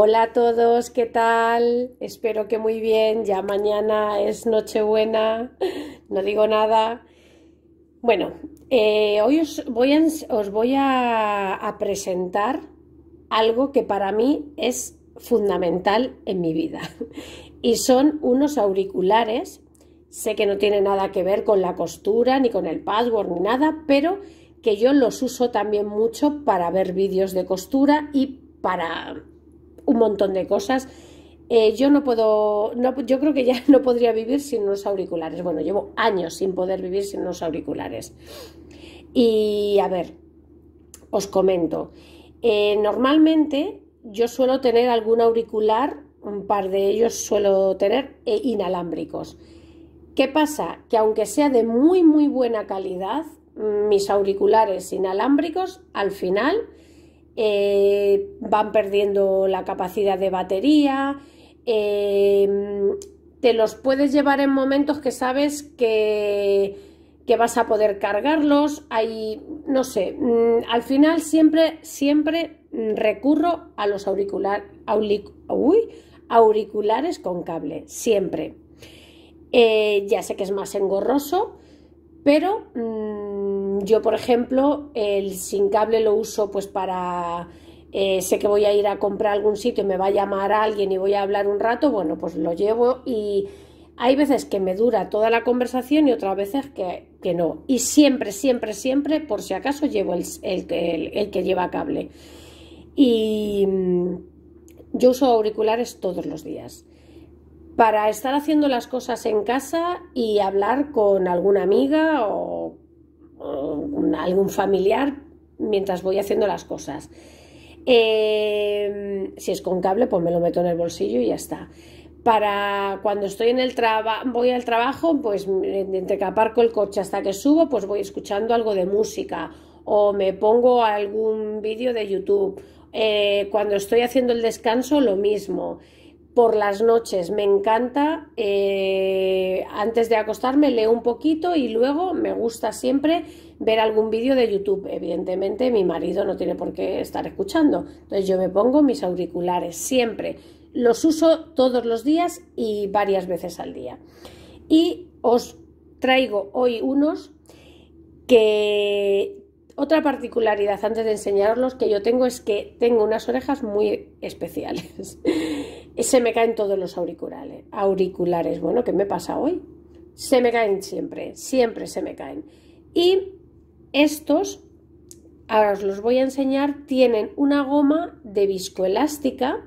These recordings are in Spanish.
Hola a todos, ¿qué tal? Espero que muy bien, ya mañana es Nochebuena, no digo nada. Bueno, eh, hoy os voy, a, presentar algo que para mí es fundamental en mi vida y son unos auriculares. Sé que no tiene nada que ver con la costura, ni con el password, ni nada, pero que yo los uso también mucho para ver vídeos de costura y para un montón de cosas. Eh, yo no puedo, no, yo creo que ya no podría vivir sin unos auriculares. Bueno, llevo años sin poder vivir sin unos auriculares. Y a ver, os comento. Eh, normalmente yo suelo tener algún auricular, un par de ellos suelo tener eh, inalámbricos. ¿Qué pasa? Que aunque sea de muy, muy buena calidad, mis auriculares inalámbricos al final eh, van perdiendo la capacidad de batería, eh, te los puedes llevar en momentos que sabes que, que vas a poder cargarlos, hay, no sé, mm, al final siempre, siempre recurro a los auricular, auriculares con cable, siempre. Eh, ya sé que es más engorroso, pero mm, yo, por ejemplo, el sin cable lo uso pues para... Eh, sé que voy a ir a comprar algún sitio y me va a llamar alguien y voy a hablar un rato, bueno, pues lo llevo y hay veces que me dura toda la conversación y otras veces que, no. Y siempre, siempre, siempre, por si acaso, llevo el, el que lleva cable. Y mm, yo uso auriculares todos los días para estar haciendo las cosas en casa y hablar con alguna amiga o algún familiar mientras voy haciendo las cosas. Eh, si es con cable, pues me lo meto en el bolsillo y ya está. Para cuando estoy en el trabajo, voy al trabajo, pues entre que aparco el coche hasta que subo, pues voy escuchando algo de música o me pongo algún vídeo de YouTube. Eh, cuando estoy haciendo el descanso, lo mismo por las noches me encanta. Eh, antes de acostarme leo un poquito y luego me gusta siempre ver algún vídeo de YouTube. Evidentemente mi marido no tiene por qué estar escuchando. Entonces yo me pongo mis auriculares siempre. Los uso todos los días y varias veces al día. Y os traigo hoy unos que otra particularidad antes de enseñarlos que yo tengo es que tengo unas orejas muy especiales. se me caen todos los auriculares. Auriculares, bueno, ¿qué me pasa hoy? Se me caen siempre, siempre se me caen. Y estos, ahora os los voy a enseñar, tienen una goma de viscoelástica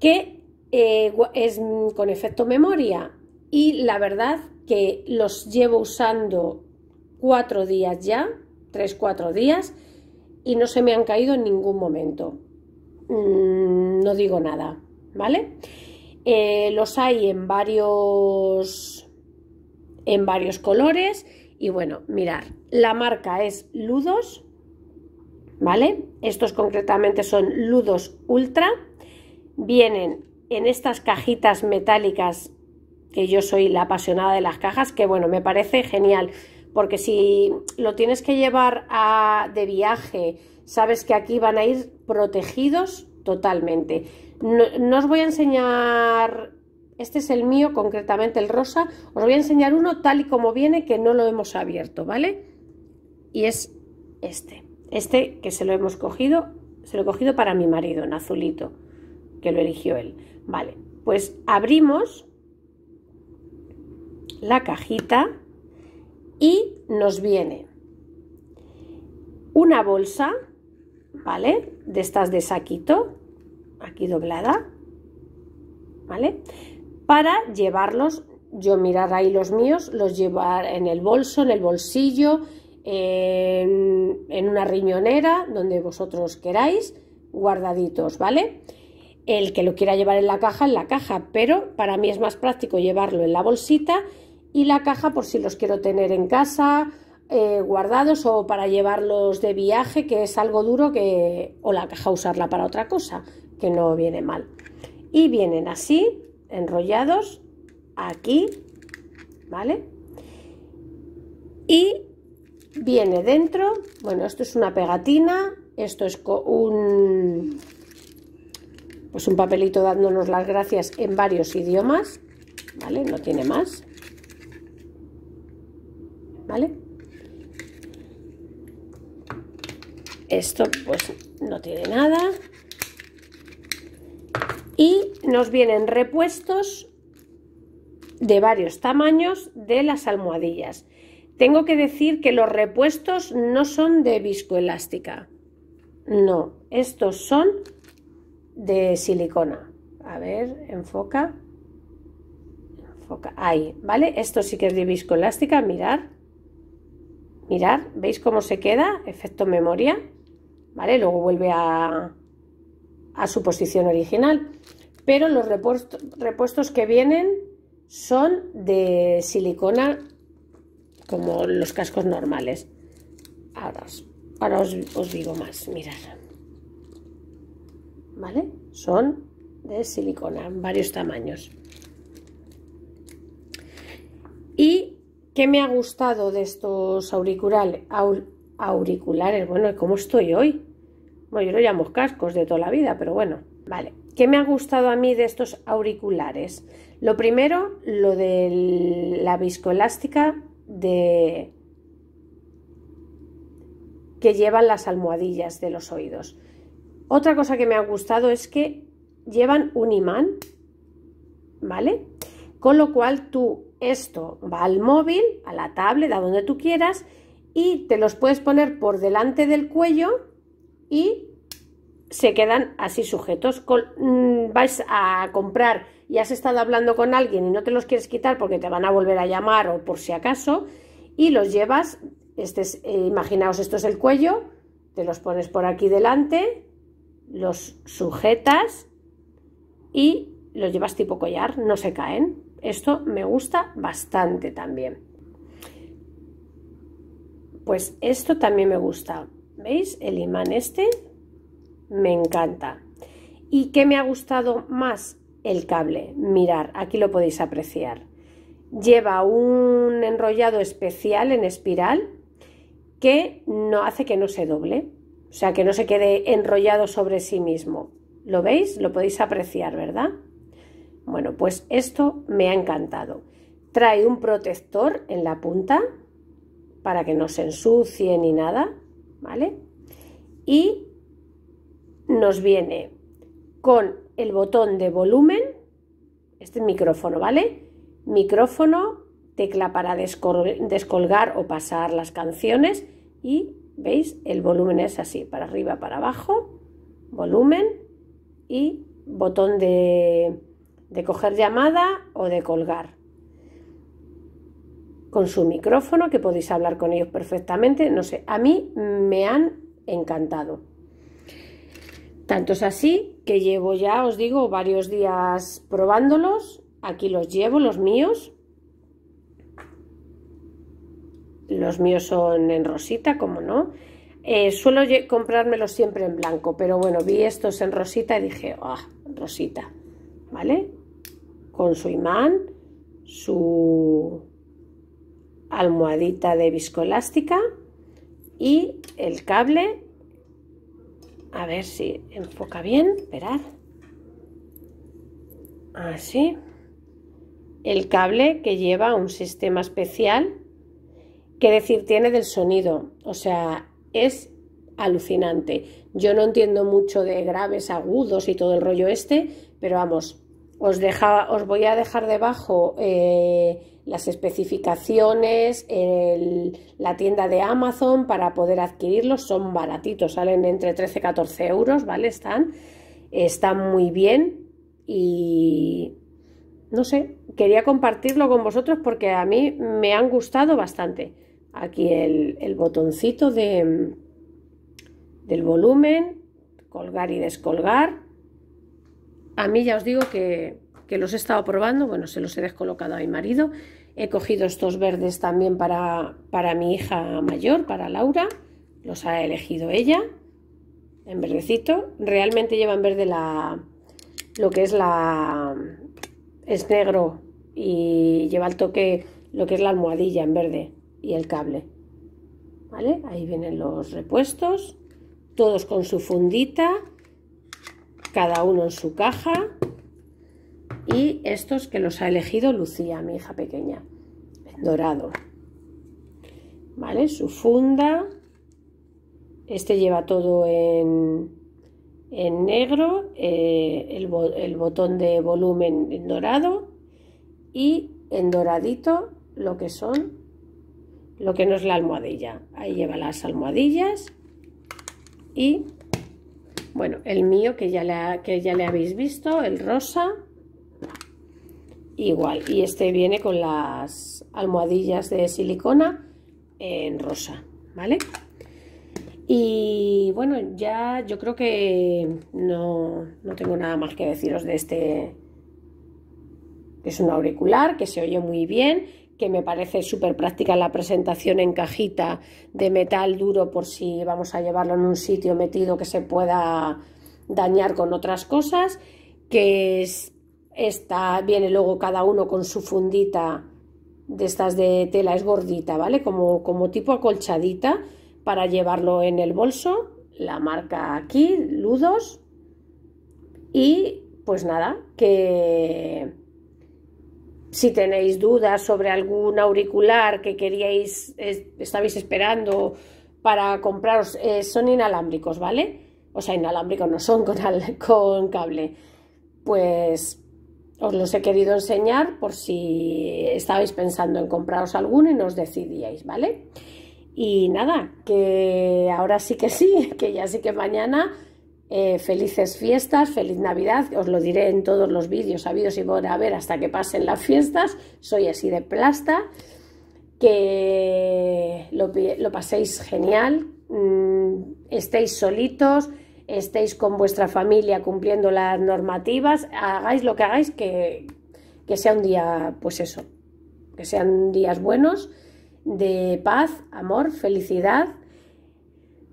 que eh, es con efecto memoria. Y la verdad que los llevo usando cuatro días ya, tres, cuatro días, y no se me han caído en ningún momento. Mm, no digo nada. ¿vale? Eh, los hay en varios, en varios colores y bueno, mirar, la marca es Ludos, ¿vale? Estos concretamente son Ludos Ultra, vienen en estas cajitas metálicas que yo soy la apasionada de las cajas, que bueno, me parece genial, porque si lo tienes que llevar de viaje, sabes que aquí van a ir protegidos totalmente. No, os voy a enseñar, este es el mío concretamente, el rosa, os voy a enseñar uno tal y como viene que no lo hemos abierto, ¿vale? Y es este, este que se lo hemos cogido, se lo he cogido para mi marido en azulito, que lo eligió él, ¿vale? Pues abrimos la cajita y nos viene una bolsa, ¿vale? De estas de saquito, aquí doblada, ¿vale? Para llevarlos, yo mirar ahí los míos, los llevar en el bolso, en el bolsillo, en, una riñonera, donde vosotros queráis, guardaditos, ¿vale? El que lo quiera llevar en la caja, en la caja, pero para mí es más práctico llevarlo en la bolsita y la caja por si los quiero tener en casa, eh, guardados o para llevarlos de viaje, que es algo duro, que, o la caja usarla para otra cosa que no viene mal. Y vienen así, enrollados, aquí, ¿vale? Y viene dentro, bueno, esto es una pegatina, esto es un, pues un papelito dándonos las gracias en varios idiomas, ¿vale? No tiene más, ¿vale? Esto pues no tiene nada, y nos vienen repuestos de varios tamaños de las almohadillas. Tengo que decir que los repuestos no son de viscoelástica. No, estos son de silicona. A ver, enfoca. Enfoca. Ahí, ¿vale? Esto sí que es de viscoelástica, mirar mirar ¿veis cómo se queda? Efecto memoria. ¿Vale? Luego vuelve a, a su posición original. Pero los repuestos, que vienen son de silicona como los cascos normales. Ahora os, digo más, mirad. ¿Vale? Son de silicona, varios tamaños. ¿Y qué me ha gustado de estos auriculares? auriculares, bueno, ¿cómo estoy hoy? Bueno, yo lo llamo cascos de toda la vida, pero bueno, vale. ¿Qué me ha gustado a mí de estos auriculares? Lo primero, lo de la viscoelástica de que llevan las almohadillas de los oídos. Otra cosa que me ha gustado es que llevan un imán, ¿vale? Con lo cual tú esto va al móvil, a la tablet, a donde tú quieras y te los puedes poner por delante del cuello y se quedan así sujetos. Con, mm, vais a comprar y has estado hablando con alguien y no te los quieres quitar porque te van a volver a llamar o por si acaso, y los llevas, este eh, imaginaos esto es el cuello, te los pones por aquí delante, los sujetas y los llevas tipo collar, no se caen. Esto me gusta bastante también. Pues esto también me gusta. ¿Veis? El imán este me encanta. ¿Y qué me ha gustado más? El cable. Mirar, aquí lo podéis apreciar. Lleva un enrollado especial en espiral que no hace que no se doble, o sea, que no se quede enrollado sobre sí mismo. ¿Lo veis? Lo podéis apreciar, ¿verdad? Bueno, pues esto me ha encantado. Trae un protector en la punta para que no se ensucie ni nada ¿vale? Y nos viene con el botón de volumen, este micrófono, ¿vale? Micrófono, tecla para descolgar o pasar las canciones y, ¿veis? El volumen es así, para arriba, para abajo, volumen y botón de, de coger llamada o de colgar con su micrófono, que podéis hablar con ellos perfectamente. No sé, a mí me han encantado. Tanto es así que llevo ya, os digo, varios días probándolos. Aquí los llevo, los míos. Los míos son en rosita, como no. Eh, suelo comprármelos siempre en blanco, pero bueno, vi estos en rosita y dije, ah, rosita, ¿vale? Con su imán, su almohadita de viscoelástica y el cable. A ver si enfoca bien, esperad. Así. El cable que lleva un sistema especial, que decir tiene del sonido. O sea, es alucinante. Yo no entiendo mucho de graves, agudos y todo el rollo este, pero vamos, os, os voy a dejar debajo eh, las especificaciones, la tienda de Amazon para poder adquirirlos. Son baratitos, salen entre 13 y 14 euros, ¿vale? Están, están muy bien y no sé, quería compartirlo con vosotros porque a mí me han gustado bastante. Aquí el, el botoncito de, del volumen, colgar y descolgar a mí ya os digo que, los he estado probando, bueno, se los he descolocado a mi marido. He cogido estos verdes también para, para mi hija mayor, para Laura. Los ha elegido ella, en verdecito. Realmente llevan verde la, lo que es la... es negro y lleva el toque lo que es la almohadilla en verde y el cable. ¿Vale? Ahí vienen los repuestos, todos con su fundita cada uno en su caja y estos que los ha elegido Lucía, mi hija pequeña, en dorado. ¿Vale? Su funda, este lleva todo en, negro, eh, el, el, botón de volumen en dorado y en doradito lo que son, lo que no es la almohadilla. Ahí lleva las almohadillas y bueno, el mío que ya, le habéis visto, el rosa. Igual, y este viene con las almohadillas de silicona en rosa, ¿vale? Y bueno, ya yo creo que no, no tengo nada más que deciros de este... Es un auricular que se oye muy bien que me parece súper práctica la presentación en cajita de metal duro por si vamos a llevarlo en un sitio metido que se pueda dañar con otras cosas, que es, esta viene luego cada uno con su fundita de estas de tela, es gordita, ¿vale? Como, como tipo acolchadita para llevarlo en el bolso, la marca aquí, Ludos, y pues nada, que si tenéis dudas sobre algún auricular que queríais, estabais esperando para compraros, eh, son inalámbricos, ¿vale? O sea, inalámbricos no son con, con cable. Pues os los he querido enseñar por si estabais pensando en compraros alguno y no os decidíais, ¿vale? Y nada, que ahora sí que sí, que ya sí que mañana eh, felices fiestas, feliz Navidad, os lo diré en todos los vídeos sabidos y por haber hasta que pasen las fiestas, soy así de plasta, que lo, paséis genial, mm, estéis solitos, estéis con vuestra familia cumpliendo las normativas, hagáis lo que hagáis, que, que sea un día, pues eso, que sean días buenos, de paz, amor, felicidad,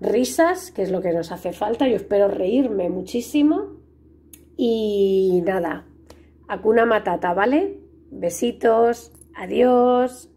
risas, que es lo que nos hace falta. Yo espero reírme muchísimo. Y nada, Acuna Matata, ¿vale? Besitos, adiós.